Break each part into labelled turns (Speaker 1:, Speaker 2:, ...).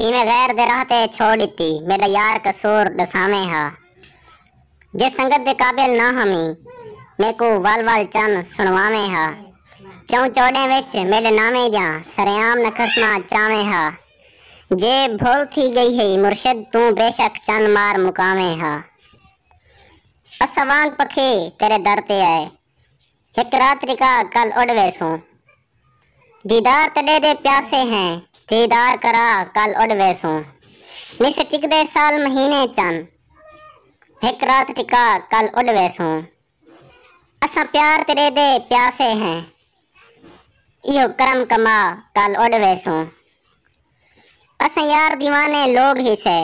Speaker 1: ਇਵੇਂ ਗੈਰ ਦੇ ਰਾਹ ਤੇ ਛੋੜ ਦਿੱਤੀ ਮੇਰਾ ਯਾਰ ਕਸੂਰ ਦਸਾਵੇਂ ਹਾ ਜੇ ਸੰਗਤ ਦੇ ਕਾਬਿਲ ਨਾ ਹਮੀ ਮੇ ਕੋ ਵਲ ਵਲ ਚੰਨ ਸੁਣਵਾਵੇਂ ਹਾ ਚੌ ਚੌੜੇ ਵਿੱਚ ਮੇਰੇ ਨਾਮੇ ਜਾਂ ਸਰਿਆਮ ਨਖਸਮਾ ਚਾਵੇਂ ਹਾ ਜੇ ਭੁੱਲ ਥੀ ਗਈ ਹੈ ਮੁਰਸ਼ਦ ਤੂੰ ਬੇਸ਼ੱਕ ਚੰਨ ਮਾਰ ਮੁਕਾਵੇਂ ਹਾ ਅਸਵਾਨ ਪਖੇ ਤੇਰੇ ਦਰ ਤੇ ਆਏ ਇੱਕ ਰਾਤ ਰਿਕਾ ਕੱਲ ਉੜਵੇ ਸੂ ਦੀਦਾਰ ਤੜੇ ਦੇ ਪਿਆਸੇ ਹੈ दीदार करा कल उड़ वैसू मिस टिक दे साल महीने चन एक रात टिका कल उड़ वैसों असा प्यार तेरे दे प्यासे हैं इो करम कमा कल उड़ वैसों अस यार दीवाने लोग ही से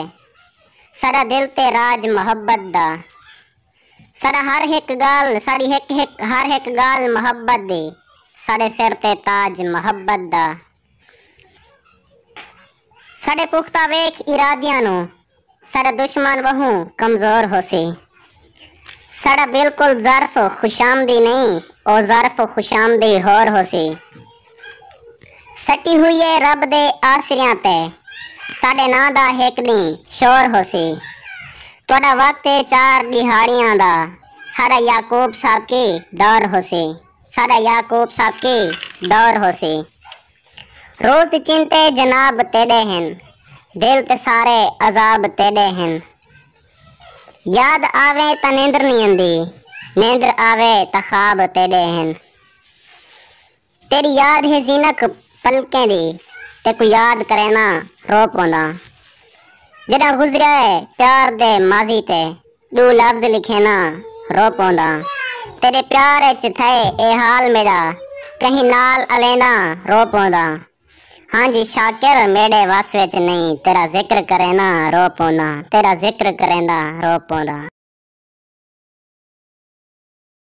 Speaker 1: सारा दिल ते राज मोहब्बत दा सारा हर एक गाल साड़ी एक, एक हर एक गाल मोहब्बत दी साढ़े सिर ते ताज मोहब्बत दा साढ़े पुख्ता वेख इरादिया नू दुश्मन बहू कमजोर हो से साढ़ा बिल्कुल जरफ खुशामदी नहीं और जरफ खुशाम होर हो से सटी हुई है रब दे आसरिया ते साढ़े ना दा हेक दी शोर हो से थोड़ा वक्त है चार दिहाड़ियां दा साढ़ा याकूब साहब के दौर हो से साढ़ा याकूब साहब के दौर हो से रोज चिंते जनाब तेरे हैं दिल झेलते सारे अजाब तेरे हैं याद आवे तो नींदर नहीं आंदी नींदर आवे तो ख्वाब तेरे हैं तेरी याद है जीनक पलकें दी ते को याद करे ना रो पौंदा जड़ा गुजरिया है प्यार दे माजी ते दू लफ्ज लिखे ना रो पौंदा तेरे प्यार च थे ए हाल मेरा कहीं नाल अलेना रो पौंदा हाँ जी शाकिर मेरे वास विच नहीं तेरा जिक्र करे ना रो पौना तेरा जिक्र करे ना रो पौना